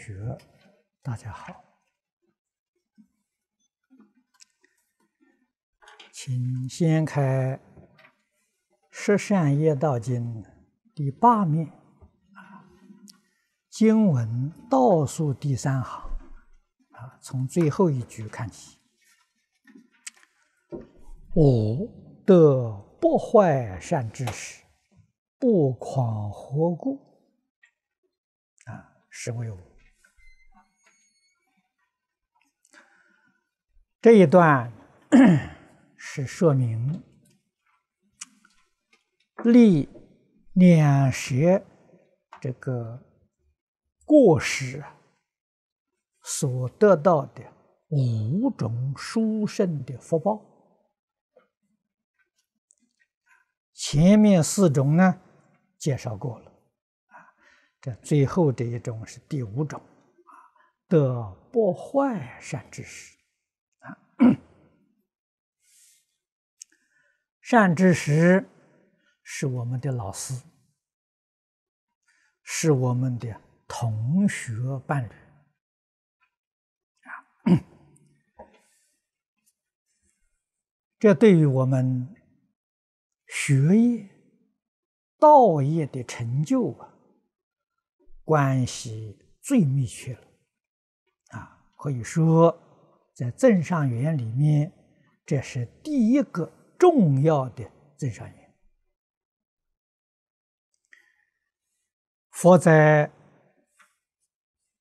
学，大家好，请掀开《十善业道经》第八面，经文倒数第三行，啊，从最后一句看起：五得不坏善知识，不狂何故？啊，是为我。这一段 是说明立两舍这个过失所得到的五种殊胜的福报。前面四种呢，介绍过了啊，这最后这一种是第五种啊，得不坏善知识。善知识是我们的老师，是我们的同学伴侣啊！这对于我们学业、道业的成就关系最密切了啊！可以说，在正上缘里面，这是第一个。重要的增上业。佛在《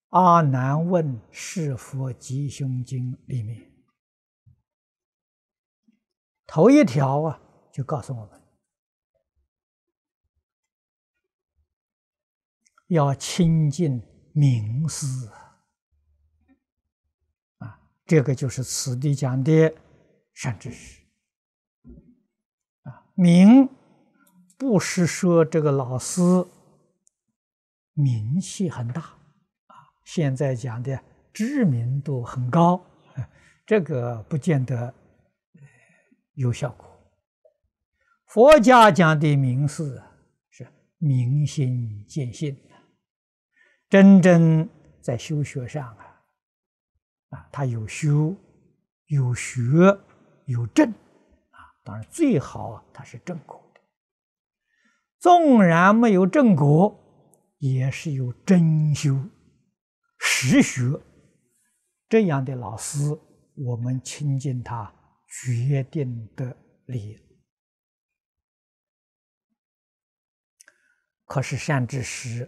阿难问是佛吉凶经》里面，头一条啊，就告诉我们，要亲近名师啊，这个就是此地讲的善知识。名不是说这个老师名气很大啊，现在讲的知名度很高，这个不见得有效果。佛家讲的名是是明心见性真正在修学上啊，啊，他有修有学有证。当然，最好他是正果的。纵然没有正果，也是有真修实学这样的老师，我们亲近他，决定的理。可是善知识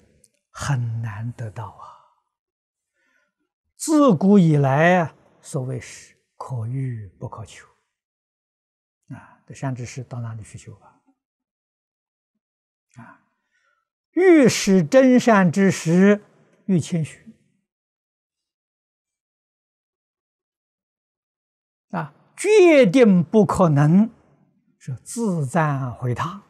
很难得到啊！自古以来，所谓“是可遇不可求”。善知识到哪里去修法？啊，欲使真善之时，欲谦虚。啊，决定不可能说自赞毁他，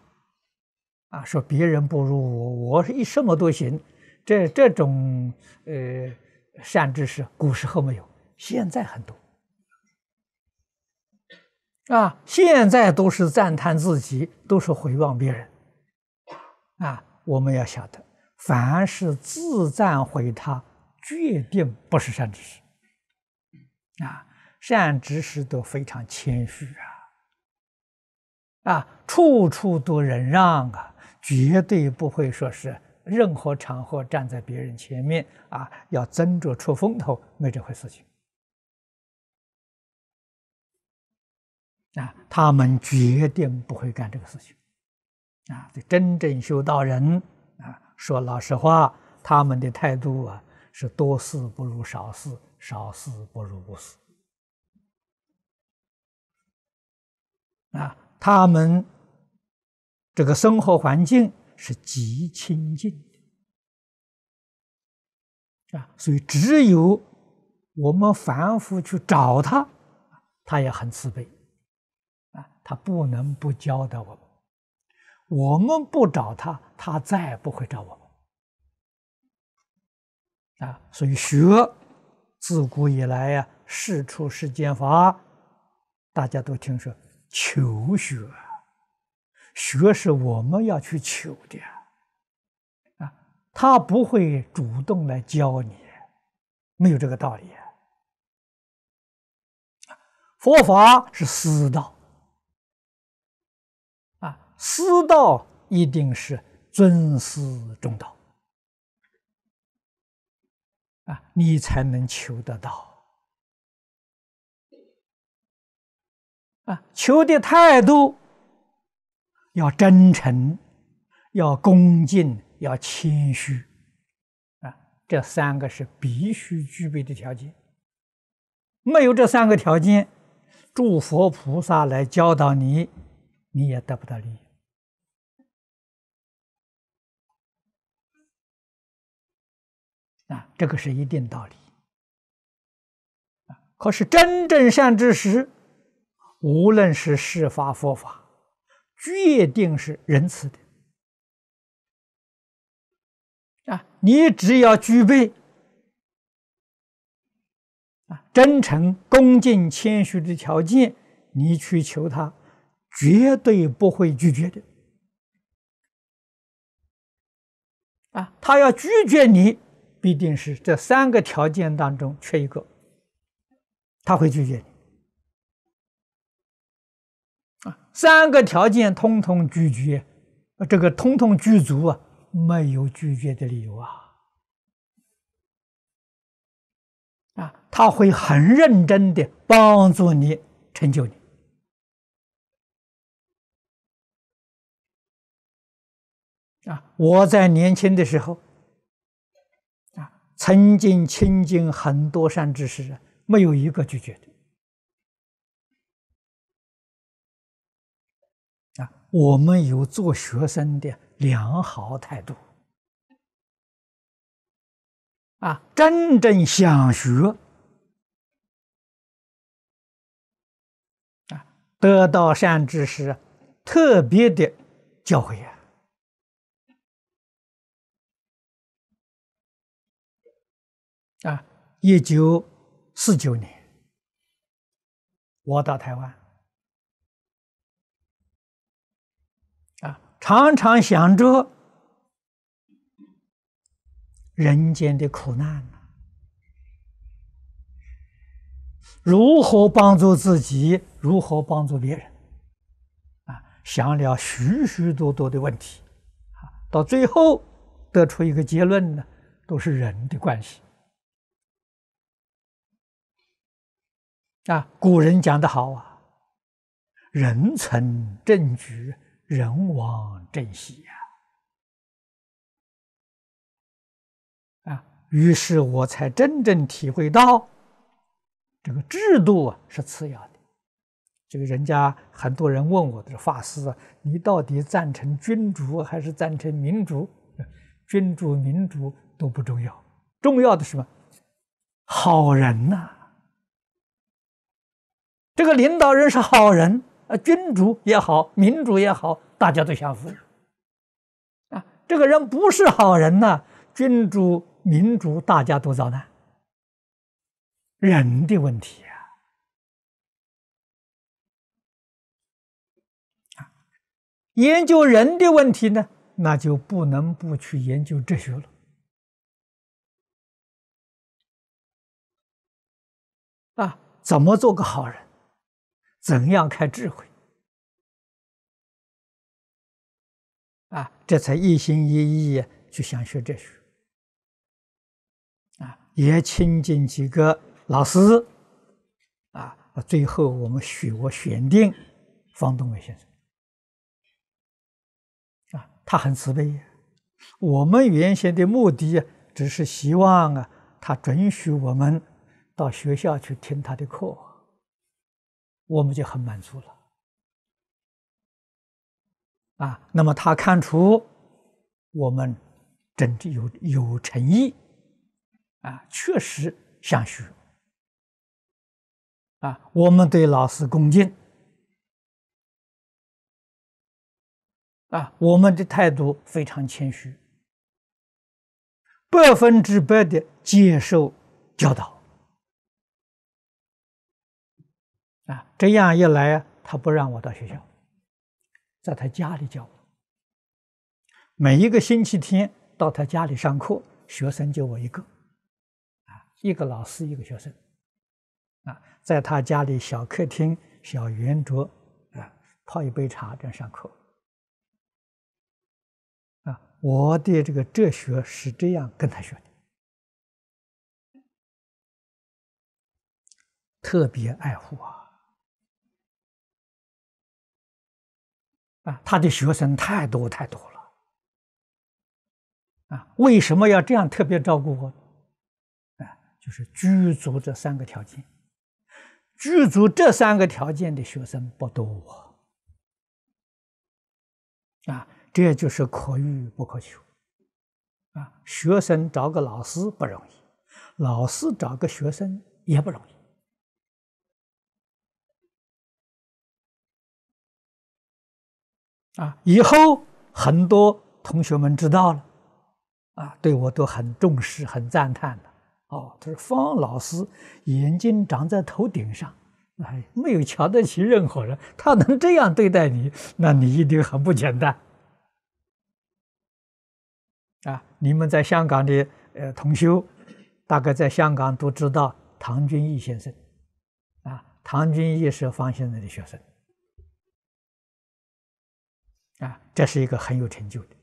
啊，说别人不如我，我是一什么都行。这这种呃善知识，古时候没有，现在很多。啊，现在都是赞叹自己，都是回望别人。啊，我们要晓得，凡是自赞毁他，决定不是善知识。啊，善知识都非常谦虚啊，啊，处处都忍让啊，绝对不会说是任何场合站在别人前面啊，要争着出风头，没这回事。情。啊，他们决定不会干这个事情。啊，这真正修道人啊，说老实话，他们的态度啊是多事不如少事，少事不如不事。啊，他们这个生活环境是极清净的。啊，所以只有我们反复去找他，他也很慈悲。他不能不教导我们，我们不找他，他再也不会找我们。啊，所以学自古以来呀，事出世间法，大家都听说求学，学是我们要去求的啊，他不会主动来教你，没有这个道理。佛法是私道。师道一定是尊师重道啊，你才能求得到啊。求的态度要真诚，要恭敬，要谦虚啊，这三个是必须具备的条件。没有这三个条件，诸佛菩萨来教导你，你也得不到利益。啊，这个是一定道理。可是真正善知识，无论是释法佛法，决定是仁慈的。啊，你只要具备啊真诚、恭敬、谦虚的条件，你去求他，绝对不会拒绝的。啊，他要拒绝你。必定是这三个条件当中缺一个，他会拒绝你。啊，三个条件通通拒绝，这个通通具足啊，没有拒绝的理由啊。啊，他会很认真的帮助你成就你。啊，我在年轻的时候。曾经亲近很多善知识，没有一个拒绝的。啊，我们有做学生的良好态度。啊，真正想学。啊，得到善知识特别的教诲。一九四九年，我到台湾啊，常常想着人间的苦难，如何帮助自己，如何帮助别人，啊，想了许许多多的问题，啊，到最后得出一个结论呢，都是人的关系。啊，古人讲的好啊，“人存正举，人亡正息”呀。啊，于是我才真正体会到，这个制度啊是次要的。这个人家很多人问我的法师啊，你到底赞成君主还是赞成民主？君主、民主都不重要，重要的是什么？好人呐。这个领导人是好人，啊，君主也好，民主也好，大家都享福，啊，这个人不是好人呐，君主、民主，大家都遭难，人的问题呀，啊，研究人的问题呢，那就不能不去研究哲学了，啊，怎么做个好人？怎样开智慧？啊，这才一心一意去想学这学。啊，也亲近几个老师，啊，最后我们许我选定方东伟先生，啊，他很慈悲我们原先的目的只是希望啊，他准许我们到学校去听他的课。我们就很满足了，啊，那么他看出我们真的有有诚意，啊，确实想学。啊，我们对老师恭敬，啊，我们的态度非常谦虚，百分之百的接受教导。这样一来，他不让我到学校，在他家里教。每一个星期天到他家里上课，学生就我一个，啊，一个老师一个学生，啊，在他家里小客厅、小圆桌，啊，泡一杯茶这样上课。啊，我的这个哲学是这样跟他学的，特别爱护啊。啊，他的学生太多太多了，啊，为什么要这样特别照顾我？啊，就是具足这三个条件，具足这三个条件的学生不多啊，这就是可遇不可求，啊，学生找个老师不容易，老师找个学生也不容易。啊，以后很多同学们知道了，啊，对我都很重视、很赞叹的。哦，他说方老师眼睛长在头顶上，哎，没有瞧得起任何人。他能这样对待你，那你一定很不简单。啊，你们在香港的呃同修，大概在香港都知道唐君毅先生，啊，唐君毅是方先生的学生。啊，这是一个很有成就的。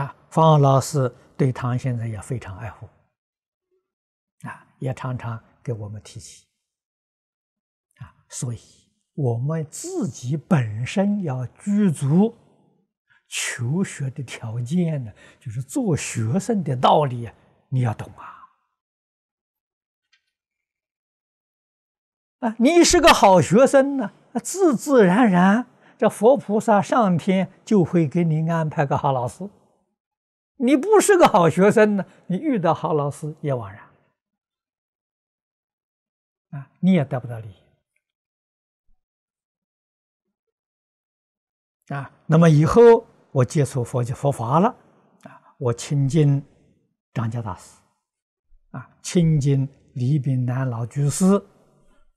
啊，方老师对唐先生也非常爱护，啊，也常常给我们提起。啊，所以我们自己本身要具足求学的条件呢，就是做学生的道理你要懂啊。啊，你是个好学生呢。啊，自自然然，这佛菩萨上天就会给你安排个好老师。你不是个好学生呢，你遇到好老师也枉然。啊，你也得不到利益。啊，那么以后我接触佛就佛法了，啊，我亲近张家大师，啊，亲近李炳南老居士，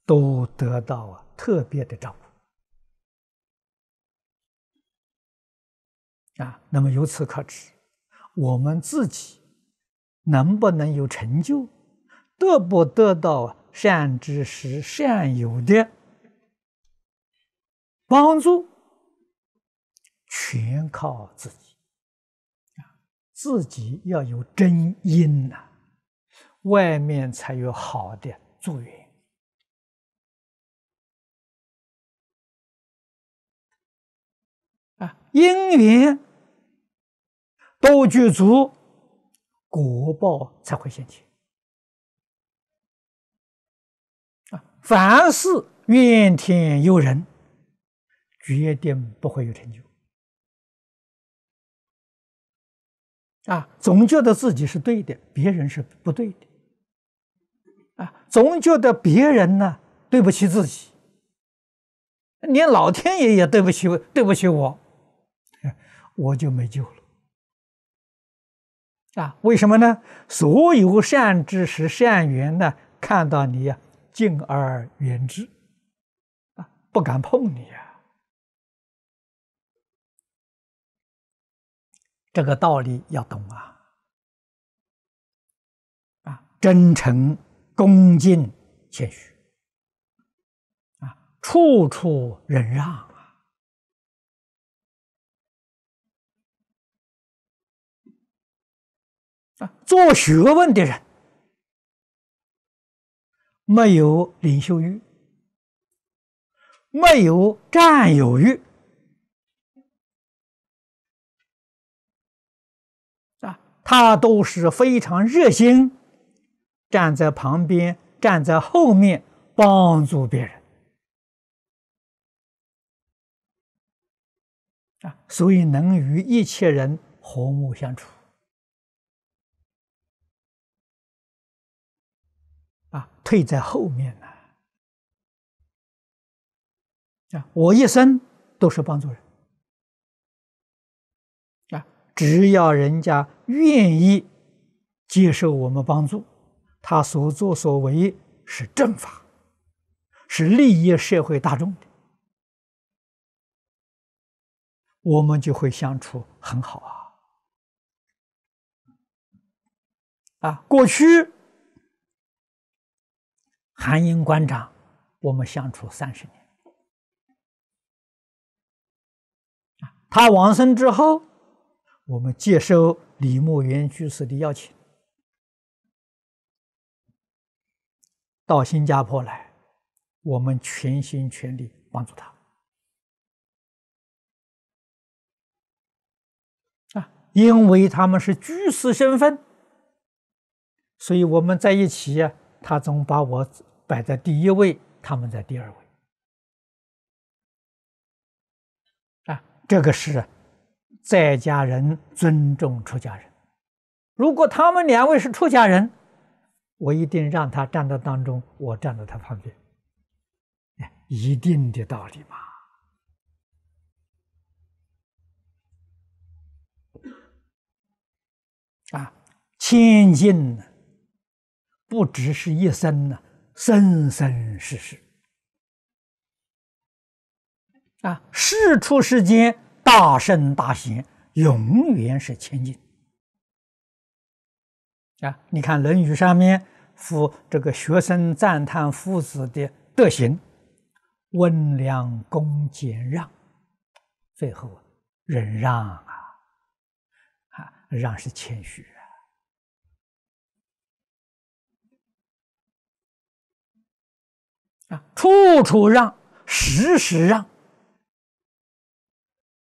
都得到啊。特别的照顾啊，那么由此可知，我们自己能不能有成就，得不得到善知识善友的帮助，全靠自己啊，自己要有真因呐，外面才有好的助缘。因缘都具足，果报才会现起。啊，凡事怨天尤人，决定不会有成就。啊，总觉得自己是对的，别人是不对的。啊，总觉得别人呢对不起自己，连老天爷也对不起对不起我。我就没救了，啊？为什么呢？所有善知识、善缘呢，看到你呀，敬而远之，啊，不敢碰你呀。这个道理要懂啊，啊，真诚、恭敬、谦虚，啊，处处忍让。做学问的人，没有领袖欲，没有占有欲，啊，他都是非常热心，站在旁边，站在后面帮助别人，啊，所以能与一切人和睦相处。啊，退在后面呢。啊，我一生都是帮助人。啊，只要人家愿意接受我们帮助，他所作所为是正法，是利益社会大众的，我们就会相处很好啊。啊，过去。寒英馆长，我们相处三十年。他往生之后，我们接受李牧元居士的邀请，到新加坡来，我们全心全力帮助他。啊，因为他们是居士身份，所以我们在一起他总把我。摆在第一位，他们在第二位，啊，这个是，在家人尊重出家人。如果他们两位是出家人，我一定让他站到当中，我站到他旁边，一定的道理嘛。啊，亲近，不只是一生呢。生生世世，啊，世出世间大圣大贤，永远是前进。啊，你看《论语》上面，父这个学生赞叹父子的德行：温良恭俭让，最后忍让啊，啊，让是谦虚。啊，处处让，时时让。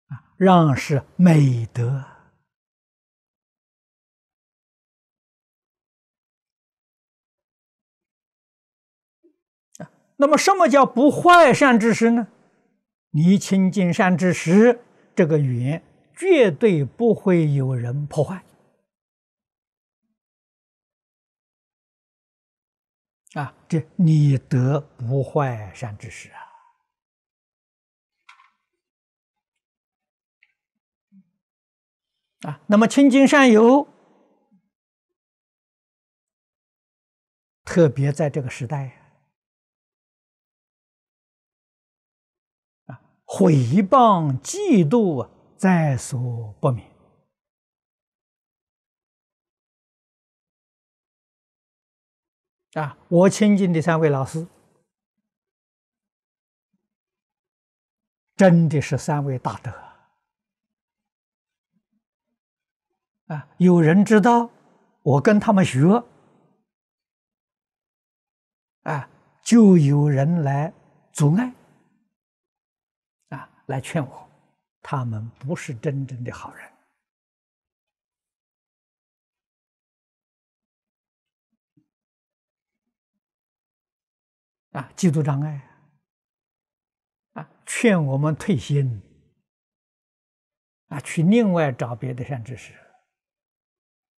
啊，让是美德。那么什么叫不坏善之时呢？离清净善之时这个缘，绝对不会有人破坏。啊，这你德不坏，善知识啊！啊，那么亲近善友，特别在这个时代啊，毁谤、嫉妒啊，在所不免。啊，我亲近的三位老师，真的是三位大德啊！有人知道我跟他们学，啊，就有人来阻碍，啊，来劝我，他们不是真正的好人。啊，嫉妒障碍啊，劝我们退心啊，去另外找别的善知识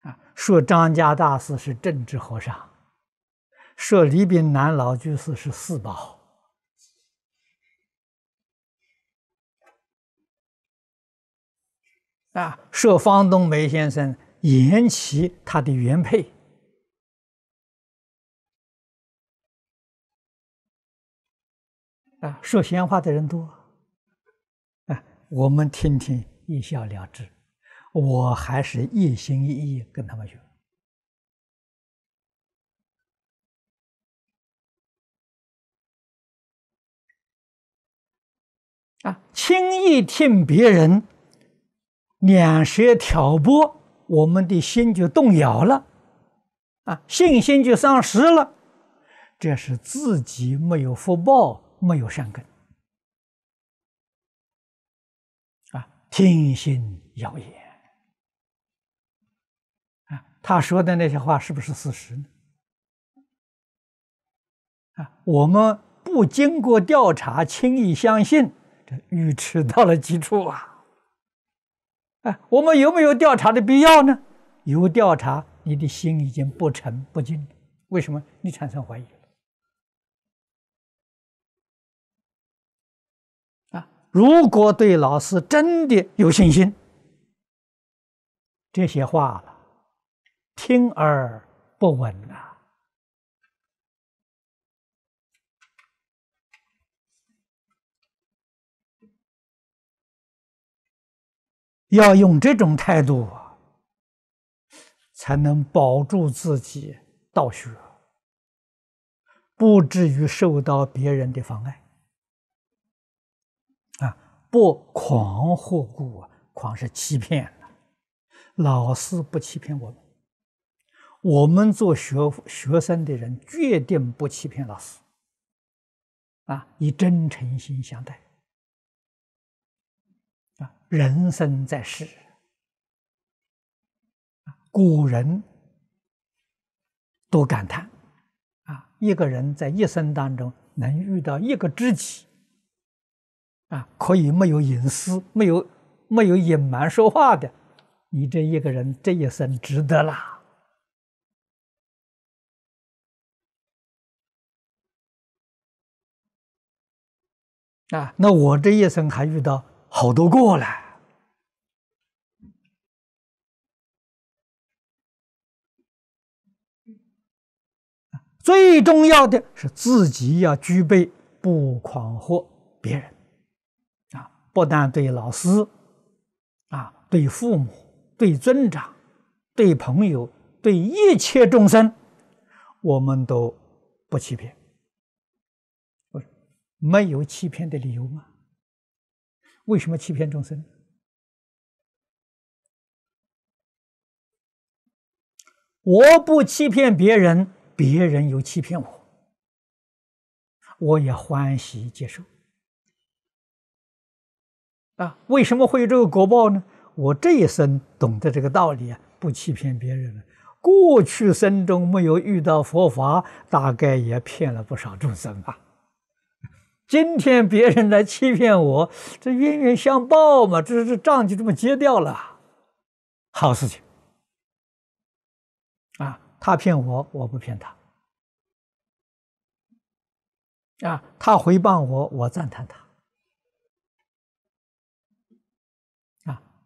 啊。说张家大师是正直和尚，说李炳南老居士是四宝啊，说方东梅先生延其他的原配。啊，说闲话的人多，哎，我们听听，一笑了之。我还是一心一意跟他们学。啊，轻易听别人两舌挑拨，我们的心就动摇了，啊，信心就丧失了，这是自己没有福报。没有善根啊，听信谣言啊，他说的那些话是不是事实呢？啊，我们不经过调查，轻易相信，这愚痴到了极处啊！啊，我们有没有调查的必要呢？有调查，你的心已经不诚不净，为什么？你产生怀疑。如果对老师真的有信心，这些话了听而不闻呐。要用这种态度，才能保住自己道学，不至于受到别人的妨碍。不狂惑故啊，狂是欺骗老师不欺骗我们，我们做学学生的人，决定不欺骗老师。啊，以真诚心相待。啊，人生在世，古人多感叹啊，一个人在一生当中能遇到一个知己。啊，可以没有隐私，没有没有隐瞒说话的，你这一个人这一生值得啦！啊，那我这一生还遇到好多过了。最重要的是自己要具备不狂惑别人。不但对老师啊，对父母、对尊长、对朋友、对一切众生，我们都不欺骗，不没有欺骗的理由吗？为什么欺骗众生？我不欺骗别人，别人有欺骗我，我也欢喜接受。为什么会有这个果报呢？我这一生懂得这个道理啊，不欺骗别人了。过去生中没有遇到佛法，大概也骗了不少众生啊。今天别人来欺骗我，这冤冤相报嘛，这这账就这么结掉了，好事情。啊，他骗我，我不骗他。啊，他回报我，我赞叹他。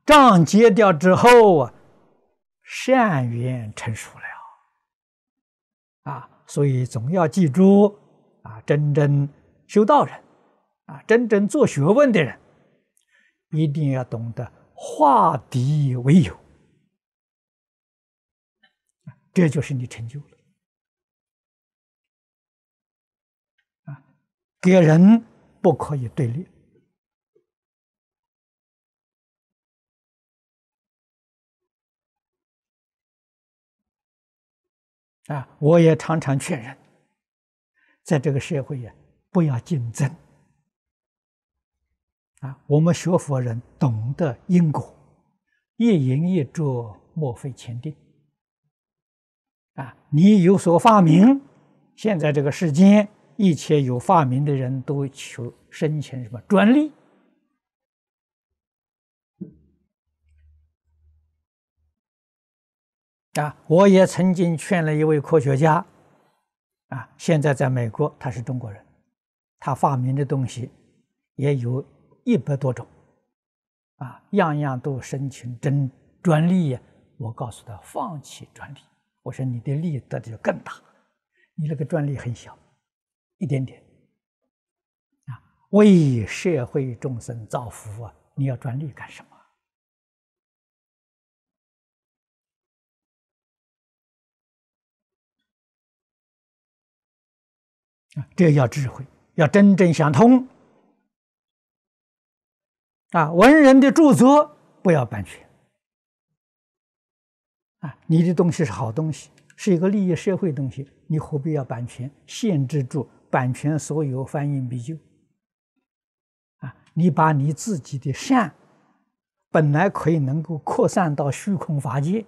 账结掉之后啊，善缘成熟了，啊，所以总要记住啊，真正修道人，啊，真正做学问的人，一定要懂得化敌为友，这就是你成就了，啊，给人不可以对立。啊，我也常常劝人，在这个社会呀，不要竞争。啊，我们学佛人懂得因果，一言一著，莫非前定。啊，你有所发明，现在这个世间，一切有发明的人都求申请什么专利。啊，我也曾经劝了一位科学家，啊，现在在美国，他是中国人，他发明的东西也有一百多种，啊，样样都申请真专利呀。我告诉他放弃专利，我说你的利得的就更大，你那个专利很小，一点点，啊，为社会众生造福啊，你要专利干什么？啊，这要智慧，要真正想通。啊，文人的著作不要版权。啊，你的东西是好东西，是一个利益社会的东西，你何必要版权限制住？版权所有，翻译必究？啊，你把你自己的善，本来可以能够扩散到虚空法界，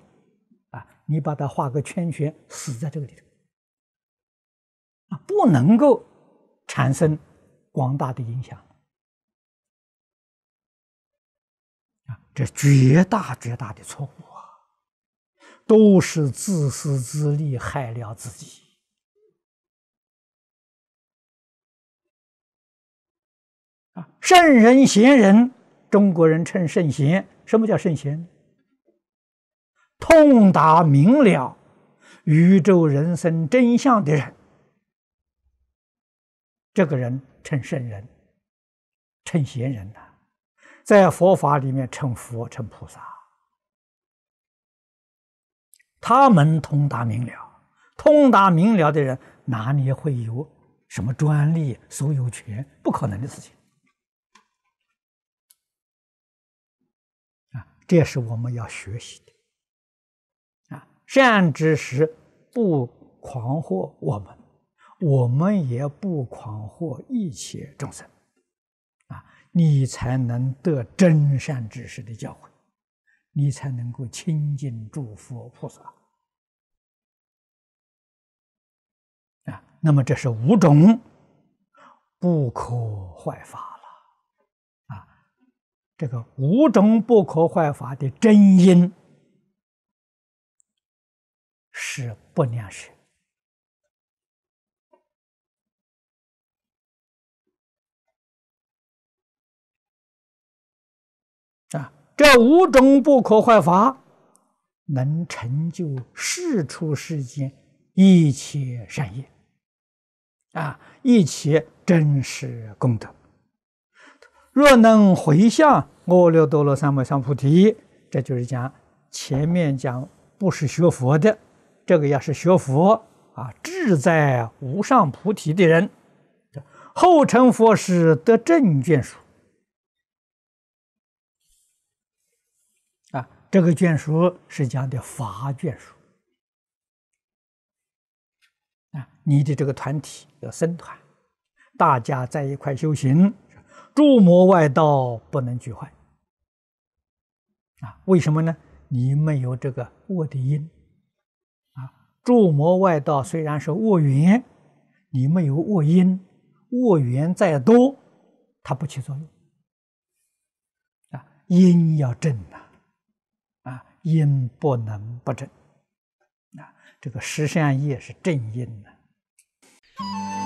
啊，你把它画个圈圈，死在这个里头。啊，不能够产生广大的影响啊！这绝大绝大的错误啊，都是自私自利害了自己啊！圣人贤人，中国人称圣贤。什么叫圣贤？通达明了宇宙人生真相的人。这个人称圣人，称贤人呐，在佛法里面称佛称菩萨。他们通达明了，通达明了的人哪里会有什么专利所有权？不可能的事情啊！这是我们要学习的啊！善知识不狂惑我们。我们也不狂惑一切众生啊，你才能得真善知识的教诲，你才能够亲近诸佛菩萨啊。那么这是五种不可坏法了啊。这个五种不可坏法的真因是不良学。这五种不可坏法，能成就世出世间一切善业，啊，一切真实功德。若能回向阿耨多罗三藐三菩提，这就是讲前面讲不是学佛的，这个要是学佛啊，志在无上菩提的人，后成佛时得正见数。这个卷书是讲的法卷书啊，你的这个团体要僧团，大家在一块修行，诸魔外道不能聚坏啊？为什么呢？你没有这个卧的因啊？诸魔外道虽然是卧缘，你没有卧因，卧缘再多，它不起作用啊，因要正啊。因不能不正，啊，这个十善业是正因呢。